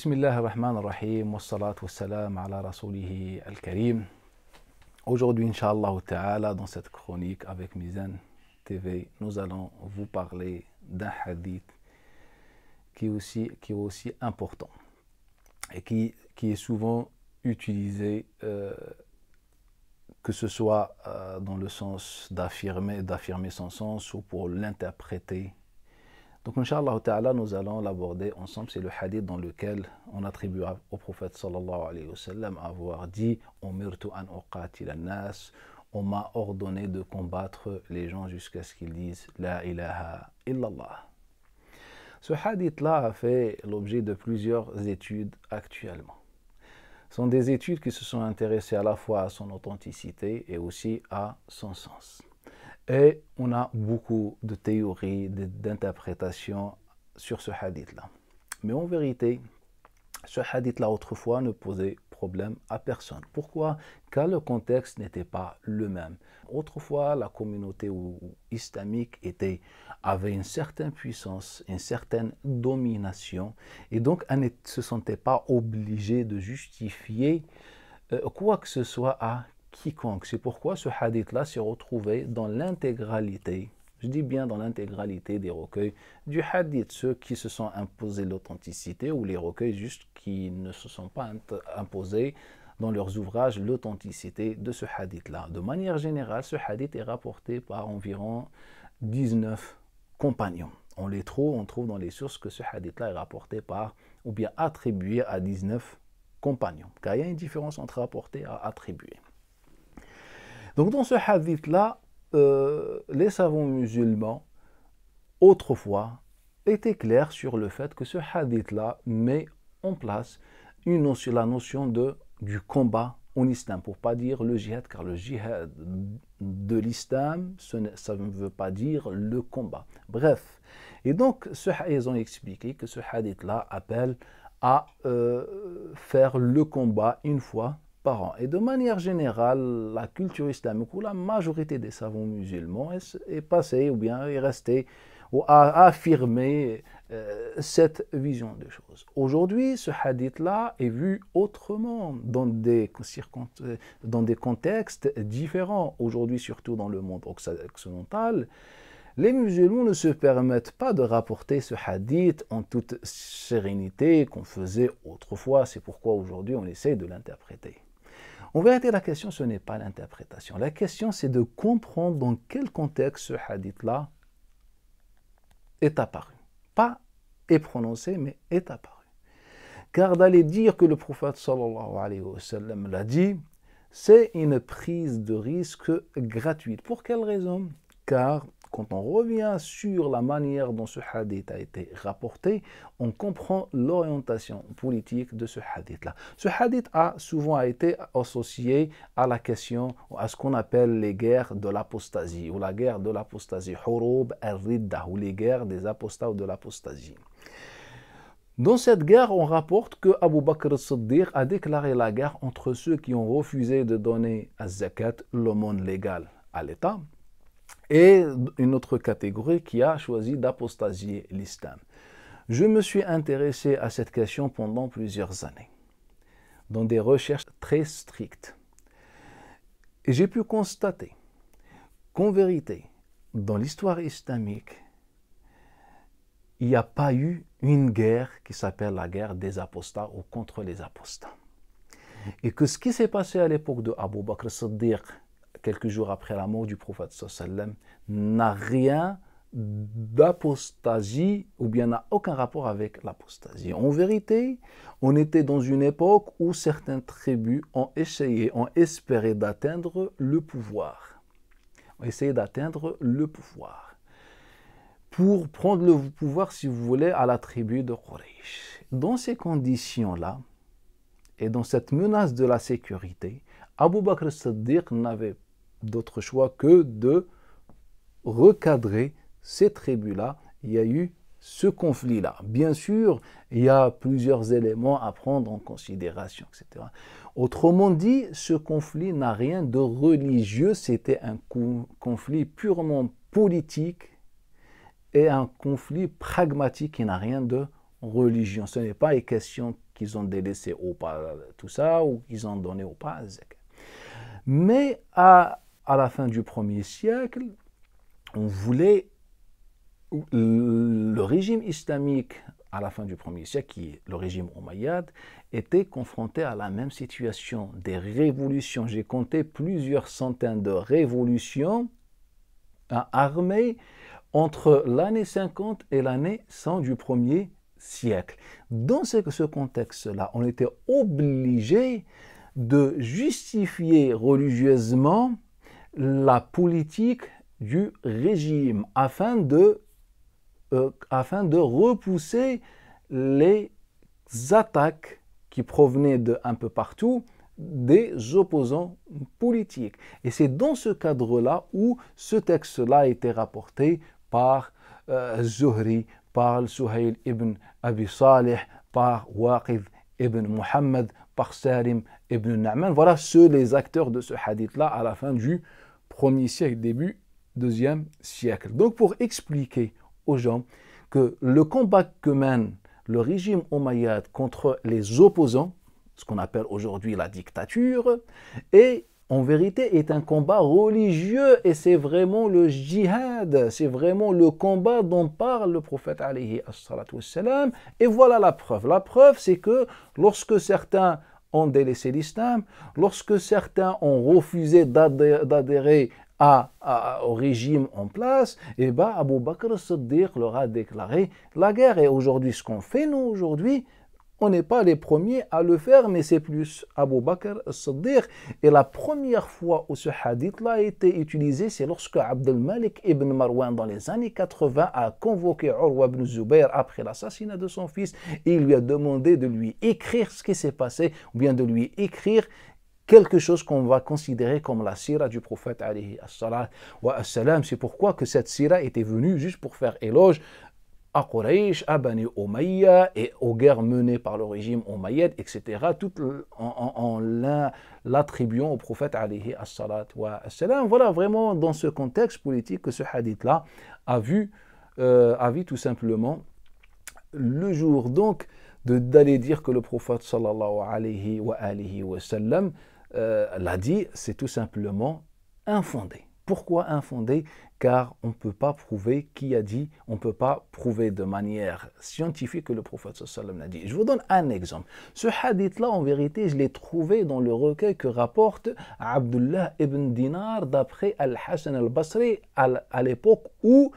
بسم الله الرحمن الرحيم والصلاة والسلام على رسوله الكريم. Aujourd'hui, Inch'Allah Ta'ala, dans cette chronique avec Mizan TV, nous allons vous parler d'un hadith qui est aussi, qui aussi important et qui, qui est souvent utilisé, euh, que ce soit euh, dans le sens d'affirmer, d'affirmer son sens ou pour l'interpréter donc, Inch'Allah nous allons l'aborder ensemble. C'est le hadith dans lequel on attribue au prophète sallallahu alayhi wa sallam avoir dit an On m'a ordonné de combattre les gens jusqu'à ce qu'ils disent La ilaha illallah. Ce hadith-là a fait l'objet de plusieurs études actuellement. Ce sont des études qui se sont intéressées à la fois à son authenticité et aussi à son sens. Et on a beaucoup de théories, d'interprétations sur ce hadith-là. Mais en vérité, ce hadith-là autrefois ne posait problème à personne. Pourquoi Car le contexte n'était pas le même. Autrefois, la communauté islamique avait une certaine puissance, une certaine domination, et donc elle ne se sentait pas obligée de justifier euh, quoi que ce soit à quiconque. C'est pourquoi ce hadith-là s'est retrouvé dans l'intégralité, je dis bien dans l'intégralité des recueils du hadith, ceux qui se sont imposés l'authenticité ou les recueils juste qui ne se sont pas imposés dans leurs ouvrages l'authenticité de ce hadith-là. De manière générale, ce hadith est rapporté par environ 19 compagnons. On les trouve, on trouve dans les sources que ce hadith-là est rapporté par, ou bien attribué à 19 compagnons. Car il y a une différence entre rapporté et attribuer. Donc dans ce hadith-là, euh, les savants musulmans, autrefois, étaient clairs sur le fait que ce hadith-là met en place une notion, la notion de, du combat en islam, pour pas dire le jihad, car le jihad de l'islam, ça ne veut pas dire le combat. Bref, et donc ils ont expliqué que ce hadith-là appelle à euh, faire le combat une fois et de manière générale, la culture islamique ou la majorité des savants musulmans est, passée ou bien est restée ou a affirmé euh, cette vision des choses. Aujourd'hui, ce hadith-là est vu autrement, dans des, euh, dans des contextes différents. Aujourd'hui, surtout dans le monde occidental, les musulmans ne se permettent pas de rapporter ce hadith en toute sérénité qu'on faisait autrefois. C'est pourquoi aujourd'hui on essaie de l'interpréter. En vérité, la question, ce n'est pas l'interprétation. La question, c'est de comprendre dans quel contexte ce hadith-là est apparu. Pas est prononcé, mais est apparu. Car d'aller dire que le prophète sallallahu alayhi wa sallam l'a dit, c'est une prise de risque gratuite. Pour quelle raison car quand on revient sur la manière dont ce hadith a été rapporté, on comprend l'orientation politique de ce hadith-là. Ce hadith a souvent été associé à la question, à ce qu'on appelle les guerres de l'apostasie, ou la guerre de l'apostasie, Horob al ou les guerres des apostats ou de l'apostasie. Dans cette guerre, on rapporte que Abu Bakr al-Siddiq a déclaré la guerre entre ceux qui ont refusé de donner à zakat l'aumône légal, à l'État, et une autre catégorie qui a choisi d'apostasier l'islam. Je me suis intéressé à cette question pendant plusieurs années, dans des recherches très strictes. Et j'ai pu constater qu'en vérité, dans l'histoire islamique, il n'y a pas eu une guerre qui s'appelle la guerre des apostats ou contre les apostats. Et que ce qui s'est passé à l'époque de Abu Bakr Siddiq, quelques jours après la mort du prophète sallam, n'a rien d'apostasie ou bien n'a aucun rapport avec l'apostasie. En vérité, on était dans une époque où certaines tribus ont essayé, ont espéré d'atteindre le pouvoir. Ont essayé d'atteindre le pouvoir. Pour prendre le pouvoir, si vous voulez, à la tribu de Quraysh. Dans ces conditions-là, et dans cette menace de la sécurité, Abu Bakr Siddiq n'avait d'autre choix que de recadrer ces tribus-là. Il y a eu ce conflit-là. Bien sûr, il y a plusieurs éléments à prendre en considération, etc. Autrement dit, ce conflit n'a rien de religieux, c'était un conflit purement politique et un conflit pragmatique qui n'a rien de religion. Ce n'est pas une question qu'ils ont délaissé ou pas euh, tout ça, ou qu'ils ont donné ou pas. Mais à à la fin du premier siècle, on voulait le régime islamique à la fin du premier siècle, qui est le régime omeyyade, était confronté à la même situation, des révolutions. J'ai compté plusieurs centaines de révolutions armées entre l'année 50 et l'année 100 du premier siècle. Dans ce contexte-là, on était obligé de justifier religieusement la politique du régime afin de, euh, afin de repousser les attaques qui provenaient de un peu partout des opposants politiques. Et c'est dans ce cadre-là où ce texte-là a été rapporté par euh, Zuhri, par Suhail ibn Abi Saleh par Waqif ibn Muhammad, par Salim ibn Na'man. Voilà ceux les acteurs de ce hadith-là à la fin du Premier siècle, début deuxième siècle. Donc pour expliquer aux gens que le combat que mène le régime omeyyade contre les opposants, ce qu'on appelle aujourd'hui la dictature, est en vérité est un combat religieux et c'est vraiment le jihad, c'est vraiment le combat dont parle le prophète Et voilà la preuve. La preuve, c'est que lorsque certains ont délaissé l'islam, lorsque certains ont refusé d'adhérer à, au régime en place, et eh ben Abu Bakr Siddiq leur a déclaré la guerre. Et aujourd'hui, ce qu'on fait, nous, aujourd'hui, on n'est pas les premiers à le faire, mais c'est plus Abu Bakr se dire. Et la première fois où ce hadith-là a été utilisé, c'est lorsque Abdel Malik ibn Marwan, dans les années 80, a convoqué Urwa ibn Zubair après l'assassinat de son fils et il lui a demandé de lui écrire ce qui s'est passé, ou bien de lui écrire quelque chose qu'on va considérer comme la sira du prophète alayhi C'est pourquoi que cette sira était venue juste pour faire éloge à Quraysh, à Bani Umayya et aux guerres menées par le régime Umayyad, etc., tout en, l'attribuant au prophète alayhi wa salam. Voilà vraiment dans ce contexte politique que ce hadith-là a vu, euh, a vu tout simplement le jour. Donc, d'aller dire que le prophète sallallahu alayhi wa, alayhi wa sallam euh, l'a dit, c'est tout simplement infondé. Pourquoi infondé Car on ne peut pas prouver qui a dit, on ne peut pas prouver de manière scientifique que le prophète sallam l'a dit. Je vous donne un exemple. Ce hadith-là, en vérité, je l'ai trouvé dans le recueil que rapporte Abdullah ibn Dinar d'après Al-Hassan al-Basri à l'époque où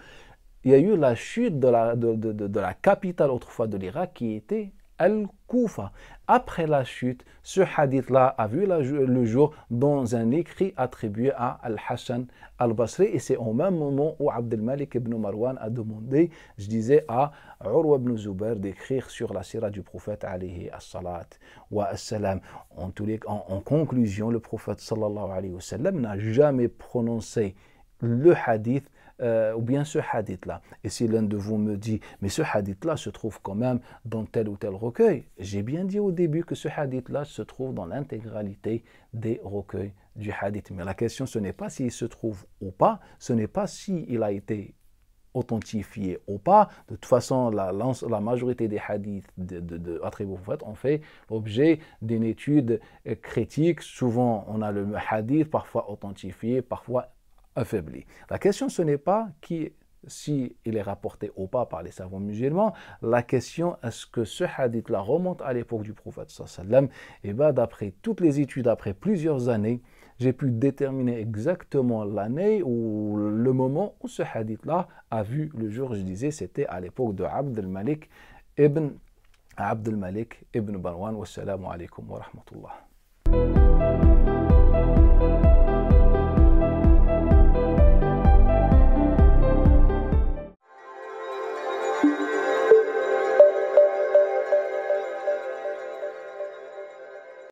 il y a eu la chute de la, de la capitale autrefois de l'Irak qui était al-Koufa. Après la chute, ce hadith-là a vu le jour dans un écrit attribué à Al-Hassan al-Basri. Et c'est au même moment où Abdelmalik ibn Marwan a demandé, je disais, à Urwa ibn Zubair d'écrire sur la sira du prophète alayhi as-salat wa as-salam. En, en, conclusion, le prophète sallallahu alayhi wa sallam n'a jamais prononcé le hadith euh, ou bien ce hadith-là. Et si l'un de vous me dit, mais ce hadith-là se trouve quand même dans tel ou tel recueil, j'ai bien dit au début que ce hadith-là se trouve dans l'intégralité des recueils du hadith. Mais la question, ce n'est pas s'il se trouve ou pas, ce n'est pas s'il a été authentifié ou pas. De toute façon, la, la majorité des hadiths de, de, de attribués au prophète ont fait l'objet d'une étude critique. Souvent, on a le hadith parfois authentifié, parfois affaibli. La question, ce n'est pas qui, si il est rapporté ou pas par les savants musulmans. La question, est-ce que ce hadith-là remonte à l'époque du prophète sallam Et eh bien, d'après toutes les études, après plusieurs années, j'ai pu déterminer exactement l'année ou le moment où ce hadith-là a vu le jour. Je disais, c'était à l'époque de Abd malik ibn Abd malik ibn Barwan. Wassalamu alaikum wa rahmatullah.